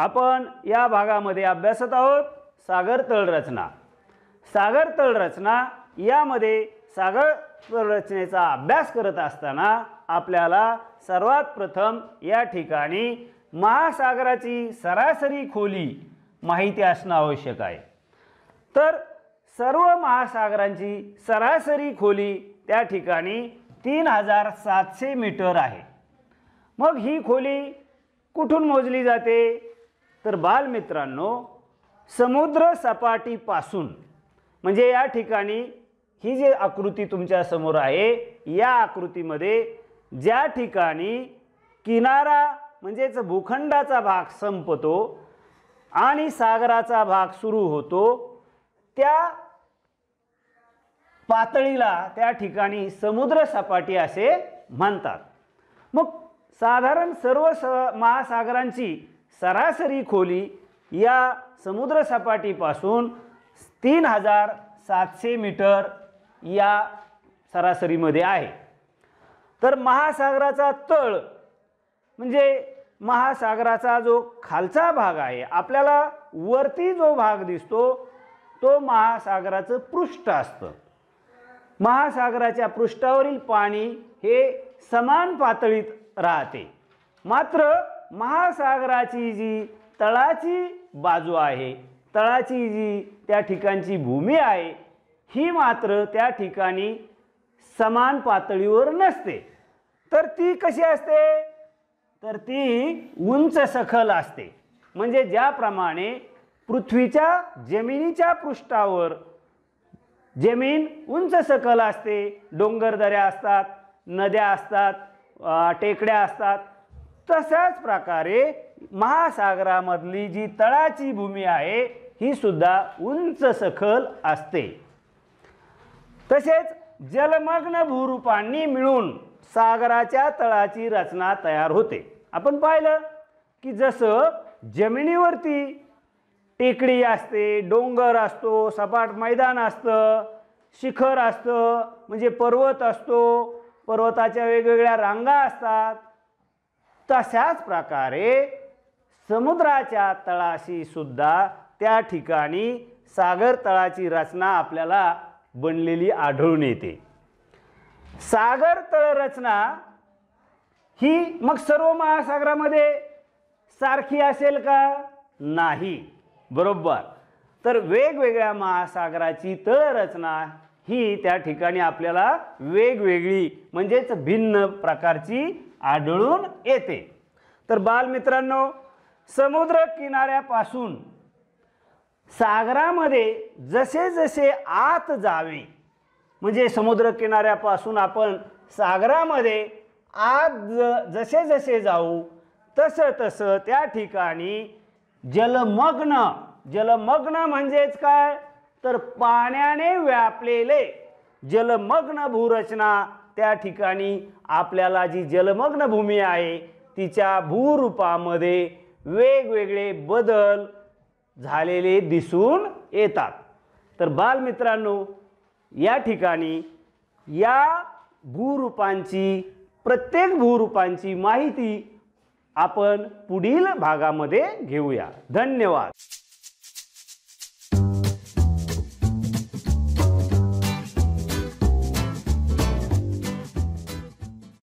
आपण या भागामध्ये अभ्यासत आहोत सागर रचना सागर रचना यामध्ये सागर रचनेचा अभ्यास करत असताना आपल्याला सर्वात प्रथम या ठिकाणी महासागराची सरासरी खोली माहिती असणं आवश्यक आहे तर सर्व महासागरांची सरासरी खोली त्या ठिकाणी तीन हजार सातशे मीटर आहे मग ही खोली कुठून मोजली जाते तर बालमित्रांनो समुद्र सपाटीपासून म्हणजे या ठिकाणी ही जी आकृती तुमच्यासमोर आहे या आकृतीमध्ये ज्या ठिकाणी किनारा म्हणजेच भूखंडाचा भाग संपतो आणि सागराचा भाग सुरू होतो त्या पातळीला त्या ठिकाणी समुद्र सपाटी असे म्हणतात मग साधारण सर्व स महासागरांची सरासरी खोली या समुद्रसपाटीपासून तीन हजार सातशे मीटर या सरासरीमध्ये आहे तर महासागराचा तळ म्हणजे महासागराचा जो खालचा भाग आहे आपल्याला वरती जो भाग दिसतो तो महासागराचं पृष्ठ असतं महासागराच्या पृष्ठावरील पाणी हे समान पातळीत राहते मात्र महासागराची जी तळाची बाजू आहे तळाची जी त्या ठिकाणची भूमी आहे ही मात्र त्या ठिकाणी समान पातळीवर नसते तर ती कशी असते तर ती उंच सखल असते म्हणजे ज्याप्रमाणे पृथ्वीच्या जमिनीच्या पृष्ठावर जमीन उंच सकल असते डोंगरदऱ्या असतात नद्या असतात टेकड्या असतात तशाच प्रकारे महासागरामधली जी तळाची भूमी आहे ही सुद्धा उंच सखल असते तसेच जलमग्न भूरूपांनी मिळून सागराच्या तळाची रचना तयार होते आपण पाहिलं की जसं जमिनीवरती टेकडी असते डोंगर असतो सपाट मैदान असतं शिखर असतं म्हणजे पर्वत असतो पर्वताच्या वेगवेगळ्या रांगा असतात तशाच प्रकारे समुद्राच्या तळाशी सुद्धा त्या ठिकाणी सागर तळाची रचना आपल्याला बनलेली आढळून येते सागर तळ रचना ही मग सर्व महासागरामध्ये सारखी असेल का नाही बरोबर तर वेगवेगळ्या महासागराची तळरचना ही त्या ठिकाणी आपल्याला वेगवेगळी म्हणजेच भिन्न प्रकारची आढळून येते तर बालमित्रांनो समुद्र किनाऱ्यापासून सागरामध्ये जसे जसे आत जावे म्हणजे समुद्र किनाऱ्यापासून आपण सागरामध्ये आत ज जसे जसे जाऊ तसं तसं त्या ठिकाणी जलमग्न जलमग्न म्हणजेच काय तर पाण्याने व्यापलेले जलमग्न भूरचना त्या ठिकाणी आपल्याला जी जलमग्न भूमी आहे तिच्या भूरूपामध्ये वेगवेगळे बदल झालेले दिसून येतात तर बालमित्रांनो या ठिकाणी या भूरूपांची प्रत्येक भूरूपांची माहिती आपण पुढील भागामध्ये घेऊया धन्यवाद